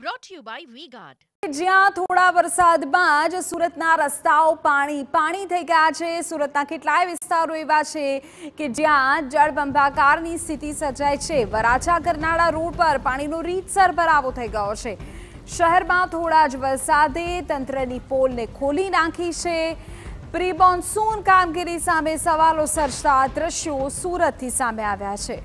brought you by વીગાર્ડ જ્યાં થોડા વરસાદમાં જ સુરતના રસ્તાઓ પાણી પાણી થઈ ગયા છે સુરતના કેટલાય વિસ્તારો એવા છે કે જ્યાં જળબંભાકારની સ્થિતિ સર્જાય છે વરાછા કરનાળા રોડ પર પાણીનો રીતસર ભરાવો થઈ ગયો છે શહેરમાં થોડા જ વરસાદે તંત્રની પોલને ખોલી નાખી છે પ્રી મોન્સૂન કામગીરી સામે સવાલો સર્જતા દ્રશ્યો સુરતથી સામે આવ્યા છે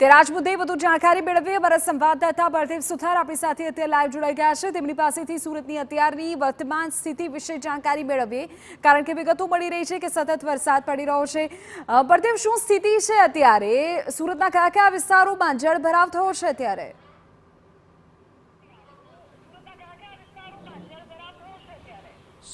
ત્યારે આજ મુદ્દે વધુ જાણકારી મેળવીએ અમારા સંવાદદાતા બળદેવ સુથાર આપણી સાથે અત્યારે લાઈવ જોડાઈ ગયા છે તેમની પાસેથી સુરતની અત્યારની વર્તમાન સ્થિતિ વિશે જાણકારી મેળવીએ કારણ કે વિગતો મળી રહી છે કે સતત વરસાદ પડી રહ્યો છે બળદેવ શું સ્થિતિ છે અત્યારે સુરતના કયા કયા વિસ્તારોમાં ભરાવ થયો છે અત્યારે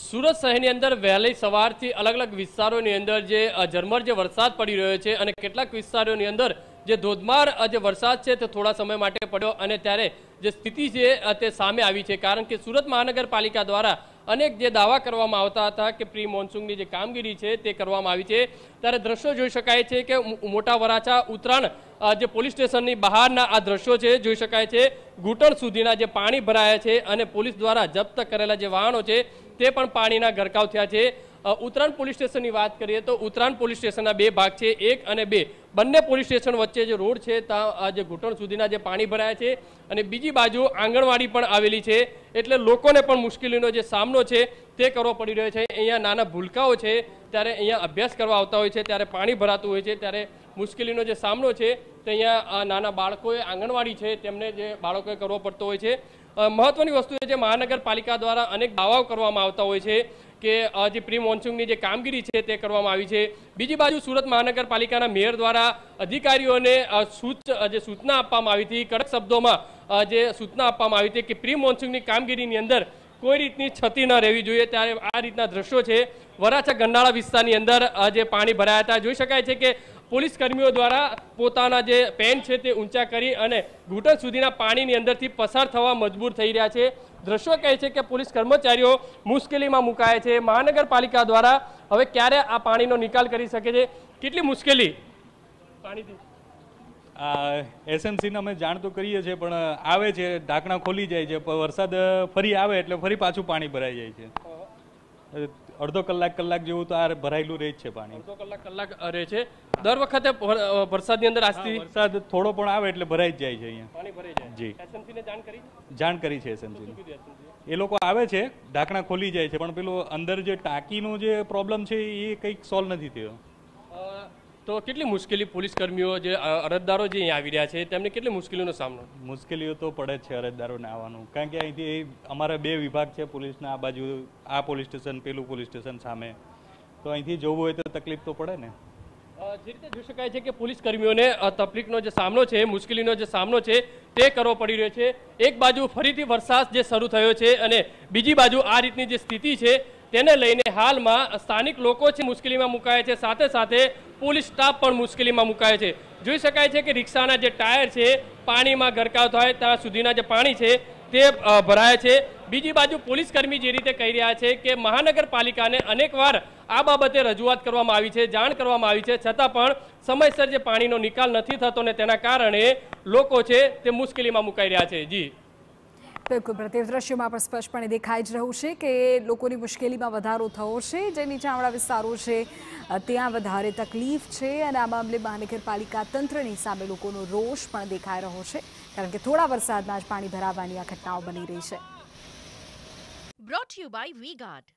સુરત શહેરની અંદર વહેલી સવારથી અલગ અલગ વિસ્તારોની અંદર જે ઝરમર જે વરસાદ પડી રહ્યો છે અને કેટલાક વિસ્તારોની અંદર જે ધોધમાર જે વરસાદ છે તે થોડા સમય માટે પડ્યો અને ત્યારે જે સ્થિતિ છે તે સામે આવી છે કારણ કે સુરત મહાનગરપાલિકા દ્વારા અનેક જે દાવા કરવામાં આવતા હતા કે પ્રી મોન્સૂનની જે કામગીરી છે તે કરવામાં આવી છે ત્યારે દ્રશ્યો જોઈ શકાય છે કે મોટા વરાછા ઉત્તરાયણ જે પોલીસ સ્ટેશનની બહારના આ દ્રશ્યો છે જોઈ શકાય છે ઘૂંટણ સુધીના જે પાણી ભરાયા છે અને પોલીસ દ્વારા જપ્ત કરેલા જે વાહનો છે તે પણ પાણીના ગરકાવ થયા છે ઉત્તરાયણ પોલીસ સ્ટેશનની વાત કરીએ તો ઉત્તરાયણ પોલીસ સ્ટેશનના બે ભાગ છે એક અને બે બંને પોલીસ સ્ટેશન વચ્ચે જે રોડ છે ત્યાં જે ઘૂંટણ સુધીના જે પાણી ભરાયા છે અને બીજી બાજુ આંગણવાડી પણ આવેલી છે એટલે લોકોને પણ મુશ્કેલીનો જે સામનો છે તે કરવો પડી રહ્યો છે અહીંયા નાના ભૂલકાઓ છે ત્યારે અહીંયા અભ્યાસ કરવા આવતા હોય છે ત્યારે પાણી ભરાતું હોય છે ત્યારે મુશ્કેલીનો જે સામનો છે તે અહીંયા નાના બાળકોએ આંગણવાડી છે તેમને જે બાળકોએ કરવો પડતો હોય છે મહત્વની વસ્તુ એ છે મહાનગરપાલિકા દ્વારા અનેક દાવાઓ કરવામાં આવતા હોય છે કે જે પ્રી મોન્સૂનની જે કામગીરી છે તે કરવામાં આવી છે બીજી બાજુ સુરત મહાનગરપાલિકાના મેયર દ્વારા અધિકારીઓને સૂચ જે સૂચના આપવામાં આવી હતી કડક શબ્દોમાં જે સૂચના આપવામાં આવી હતી કે પ્રી મોન્સૂનની કામગીરીની અંદર કોઈ રીતની છતી ન રહેવી જોઈએ ત્યારે આ રીતના દ્રશ્યો છે વરાછા ગંડાળા વિસ્તારની અંદર જે પાણી ભરાયા હતા જોઈ શકાય છે કે પોલીસ કર્મીઓ દ્વારા પોતાના જે પેન છે તે ઊંચા કરી અને ઘૂંટણ સુધીના પાણીની અંદરથી પસાર થવા મજબૂર થઈ રહ્યા છે દ્રશ્યો કહે છે કે પોલીસ કર્મચારીઓ મુશ્કેલીમાં મુકાય છે મહાનગરપાલિકા દ્વારા હવે ક્યારે આ પાણીનો નિકાલ કરી શકે છે કેટલી મુશ્કેલી પાણીથી એસએમસીને અમે જાણ તો કરીએ છીએ પણ આવે છે ઢાંકણા ખોલી જાય છે વરસાદ ફરી આવે એટલે ફરી પાછું પાણી ભરાઈ જાય છે અડધો કલાક કલાક જેવું તો આ ભરાયેલું રહે છે પાણી અડધો કલાક કલાક રહે છે દર વખતે વરસાદની અંદર આજથી વરસાદ થોડો પણ આવે એટલે ભરાઈ જ જાય છે અહીંયા પાણી ભરાઈ જાય જી એસએમસીને જાણ કરી જાણ કરી છે એસએમસી એ લોકો આવે છે ઢાંકણા ખોલી જાય છે પણ પેલું અંદર જે ટાંકીનો જે પ્રોબ્લેમ છે એ કંઈક સોલ્વ નથી થયો તો કેટલી મુશ્કેલી પોલીસ કર્મીઓ જે અરજદારો જે અહીંયા આવી રહ્યા છે તેમને કેટલી મુશ્કેલીઓનો સામનો મુશ્કેલીઓ તો પડે છે અરજદારોને આવવાનું કારણ કે અહીંથી અમારા બે વિભાગ છે પોલીસના આ બાજુ આ પોલીસ સ્ટેશન પેલું પોલીસ સ્ટેશન સામે તો અહીંથી જવું હોય તો તકલીફ તો પડે ને જે રીતે જોઈ શકાય છે કે પોલીસ કર્મીઓને તકલીફનો જે સામનો છે મુશ્કેલીનો જે સામનો છે તે કરવો પડી રહ્યો છે એક બાજુ ફરીથી વરસાદ જે શરૂ થયો છે અને બીજી બાજુ આ રીતની જે સ્થિતિ છે તેને લઈને હાલમાં સ્થાનિક લોકો છે મુશ્કેલીમાં મુકાયા છે સાથે સાથે પોલીસ સ્ટાફ પણ મુશ્કેલીમાં મુકાય છે જોઈ શકાય છે કે રિક્ષાના જે ટાયર છે પાણીમાં ગરકાવ થાય ત્યાં સુધીના જે પાણી છે તે ભરાય છે બીજી બાજુ પોલીસ કર્મી જે રીતે કહી રહ્યા છે કે મહાનગરપાલિકાને અનેકવાર આ બાબતે રજૂઆત કરવામાં આવી છે જાણ કરવામાં આવી છે છતાં પણ સમયસર જે પાણીનો નિકાલ નથી થતો ને તેના કારણે લોકો છે તે મુશ્કેલીમાં મુકાઈ રહ્યા છે જી બિલકુલ પ્રત્યેક દ્રશ્યોમાં પણ સ્પષ્ટપણે દેખાઈ જ રહ્યું છે કે લોકોની મુશ્કેલીમાં વધારો થયો છે જે નીચાણવાળા વિસ્તારો છે ત્યાં વધારે તકલીફ છે અને આ મામલે મહાનગરપાલિકા તંત્રની સામે લોકોનો રોષ પણ દેખાઈ રહ્યો છે કારણ કે થોડા વરસાદમાં જ પાણી ભરાવવાની આ ઘટનાઓ બની રહી છે brought you by V guard